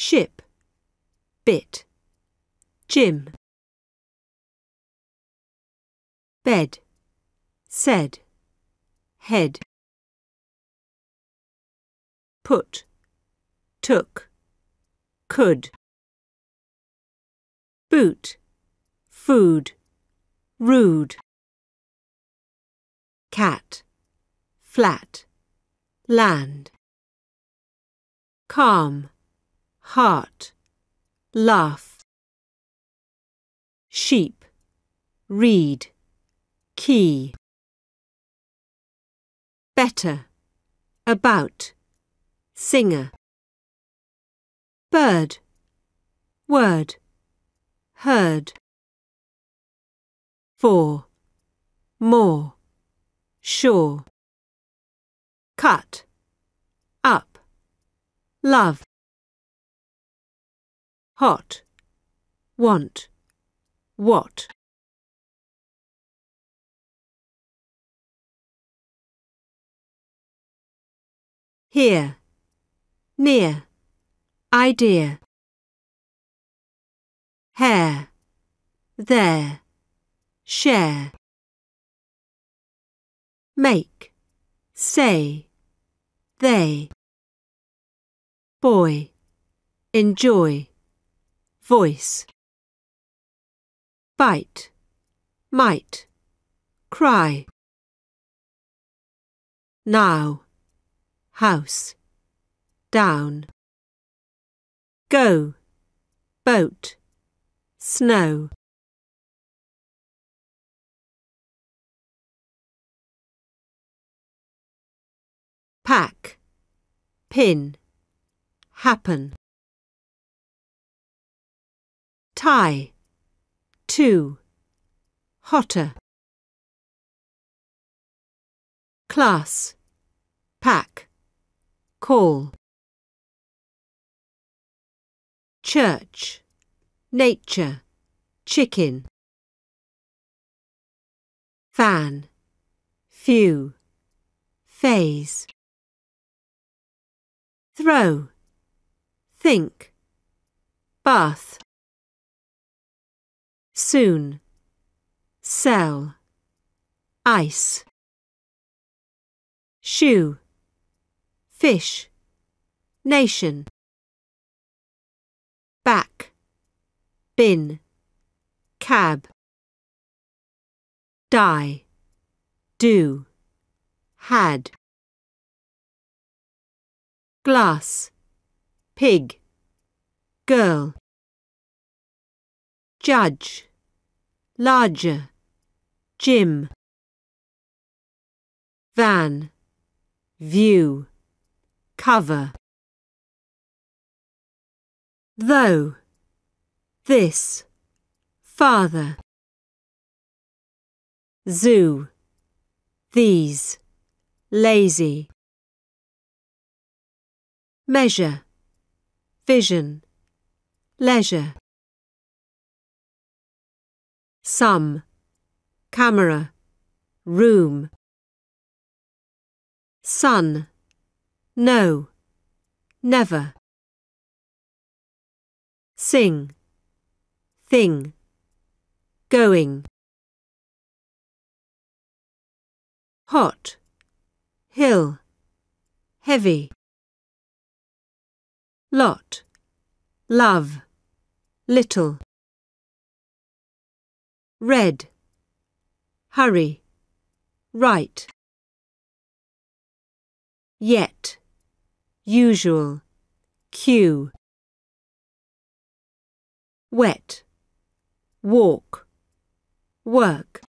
ship, bit, gym, bed, said, head, put, took, could, boot, food, rude, cat, flat, land, calm, heart, laugh. Sheep, read, key. Better, about, singer. Bird, word, heard. Four, more, sure. Cut, up, love hot, want, what. Here, near, idea. Hair, there, share. Make, say, they. Boy, enjoy voice. Bite, might, cry. Now, house, down. Go, boat, snow. Pack, pin, happen. Tie. 2. Hotter. Class. Pack. Call. Church. Nature. Chicken. Fan. Few. Phase. Throw. Think. Bath soon, sell, ice, shoe, fish, nation, back, bin, cab, die, do, had, glass, pig, girl, judge, larger, gym, van, view, cover. Though, this, father. Zoo, these, lazy. Measure, vision, leisure. Some. Camera. Room. Sun. No. Never. Sing. Thing. Going. Hot. Hill. Heavy. Lot. Love. Little. Red. Hurry. Right. Yet. Usual. Cue. Wet. Walk. Work.